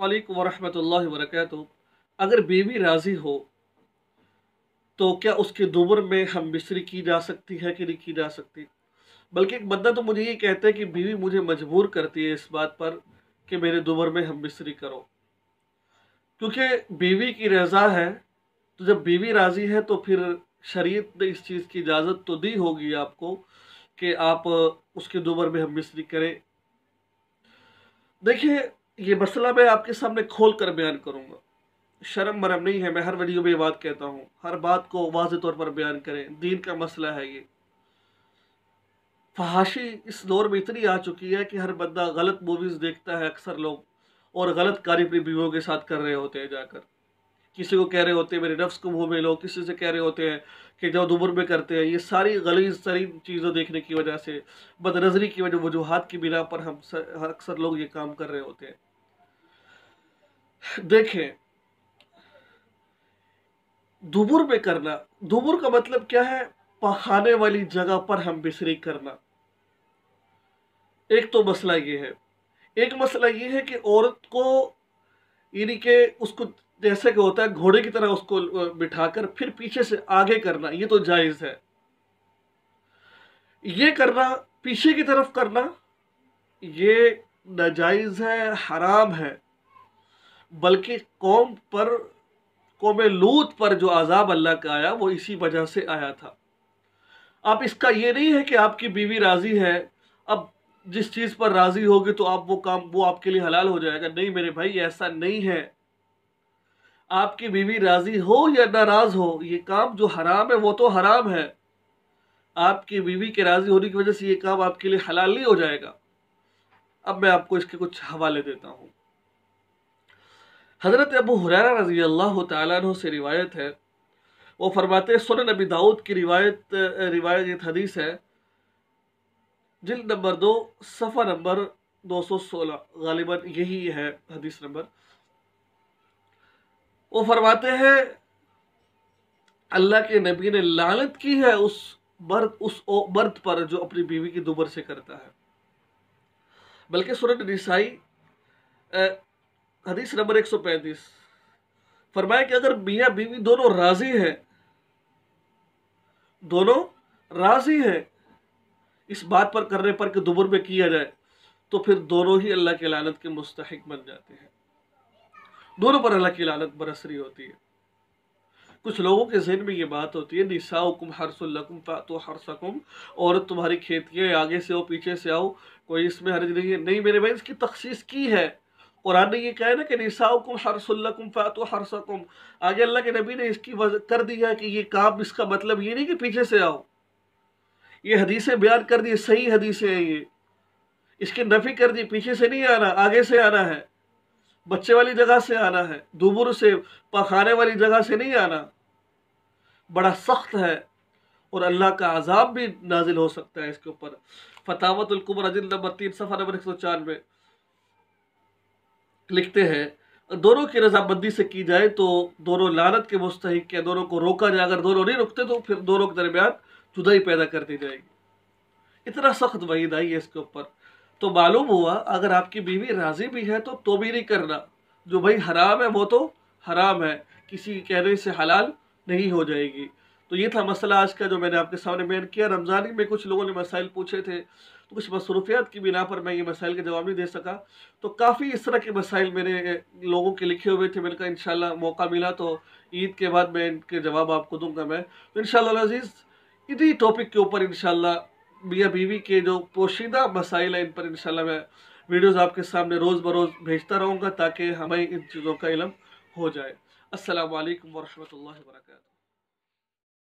वालेकुम वरहमतुल्लाहि अगर बीवी राज़ी हो तो क्या उसके दुबर में हम मिस्री की जा सकती है कि नहीं की जा सकती बल्कि एक बंदा तो मुझे ये कहता है कि बीवी मुझे मजबूर करती है इस बात पर कि मेरे दुबर में हम मिस्री करो क्योंकि बीवी की रज़ा है तो जब बीवी राज़ी है तो फिर शरीयत ने इस चीज़ की इजाज़त तो दी होगी आपको कि आप उसके दुबर में हम मिस्री करें देखिए ये मसला मैं आपके सामने खोल कर बयान करूँगा शर्म मरम नहीं है मैं हर वीडियो में ये बात कहता हूँ हर बात को वाज तौर पर बयान करें दीन का मसला है ये फहाशी इस दौर में इतनी आ चुकी है कि हर बंदा गलत मूवीज़ देखता है अक्सर लोग और गलत कार्य अपनी बीवियों के साथ कर रहे होते हैं जाकर किसी को कह रहे होते हैं मेरे नफ्स को मुँह में लो किसी से कह रहे होते हैं कि जो दुबर में करते हैं ये सारी गलीज सारी चीज़ें देखने की वजह से बदनजरी की वजह वजूहत की बिना पर हम अक्सर लोग ये काम कर रहे होते हैं देखें दुबुर में करना दुबुर का मतलब क्या है पखाने वाली जगह पर हम बिसरी करना एक तो मसला ये है एक मसला ये है कि औरत को यानी कि उसको जैसे कि होता है घोड़े की तरह उसको बिठाकर फिर पीछे से आगे करना ये तो जायज़ है ये करना पीछे की तरफ करना ये नाजायज़ है हराम है बल्कि कौम पर कौम लूत पर जो अजाब अल्लाह का आया वो इसी वजह से आया था अब इसका ये नहीं है कि आपकी बीवी राज़ी है अब जिस चीज़ पर राज़ी होगी तो आप वो काम वो आपके लिए हलाल हो जाएगा नहीं मेरे भाई ऐसा नहीं है आपकी बीवी राज़ी हो या नाराज़ हो ये काम जो हराम है वो तो हराम है आपकी बीवी के राज़ी होने की वजह से ये काम आपके लिए हलाल नहीं हो जाएगा अब मैं आपको इसके कुछ हवाले देता हूँ हज़रत अबू हुरैरा रजी अल्लाह तु से रिवायत है वो फरमाते सुन नबी दाऊद की रिवायत रिवायत एक हदीस है जिल्द नंबर दो सफ़ा नंबर दो सौ सोलह गालिबा यही है हदीस नंबर वो फरमाते हैं अल्लाह के नबी ने लालत की है उस मर्द उस मर्द पर जो अपनी बीवी की दुबर से करता है बल्कि सूरत निसाई हदीस नंबर एक सौ पैंतीस फरमाया कि अगर मियाँ बीवी दोनों राजी हैं दोनों राजी हैं इस बात पर करने पर कि दुबर में किया जाए तो फिर दोनों ही अल्लाह की लानत के मुस्तक बन जाते हैं दोनों पर अल्लाह की लानत बरसरी होती है कुछ लोगों के जहन में ये बात होती है निसाउकुम हरसुल्लकुम तो सकुम और तुम्हारी खेतियाँ आगे से आओ पीछे से आओ कोई इसमें हर नहीं है नहीं मेरे भाई इसकी तखसीस की है कुरान ने ये कहा है ना कि निसाउकुम हरसुल्लकुम फातु हरसकुम आगे अल्लाह के नबी ने इसकी वजह कर दिया कि ये काम इसका मतलब ये नहीं कि पीछे से आओ ये हदीसें बयान कर दी सही हदीसें हैं ये इसकी नफी कर दी पीछे से नहीं आना आगे से आना है बच्चे वाली जगह से आना है दुबुर से पखाने वाली जगह से नहीं आना बड़ा सख्त है और अल्लाह का आज़ाब भी नाजिल हो सकता है इसके ऊपर फतावतुल्कुबर अजिल नंबर तीन सफ़ा नंबर एक सौ चानवे लिखते हैं दोनों की रजामंदी से की जाए तो दोनों लानत के मुस्तक के दोनों को रोका जाए अगर दोनों नहीं रुकते तो फिर दोनों के दरमियान जुदाई पैदा कर दी जाएगी इतना सख्त वहीद आई है इसके ऊपर तो मालूम हुआ अगर आपकी बीवी राजी भी है तो तो भी नहीं करना जो भाई हराम है वो तो हराम है किसी के कहने से हलाल नहीं हो जाएगी तो ये था मसला आज का जो मैंने आपके सामने बैन किया रमज़ानी में कुछ लोगों ने मसाइल पूछे थे तो कुछ मसरूफियात की बिना पर मैं ये मसाइल का जवाब नहीं दे सका तो काफ़ी इस तरह के मसाइल मेरे लोगों के लिखे हुए थे मैंने कहा इन मौका मिला तो ईद के बाद मैं इनके जवाब आपको दूंगा मैं तो इन अजीज़ इसी टॉपिक के ऊपर इन मियाँ बीवी के जो पोशीदा मसाइल हैं इन पर इन मैं वीडियोज़ आपके सामने रोज़ बरोज़ भेजता रहूँगा ताकि हमें इन चीज़ों का इलम हो जाए असल वरहमल वर्का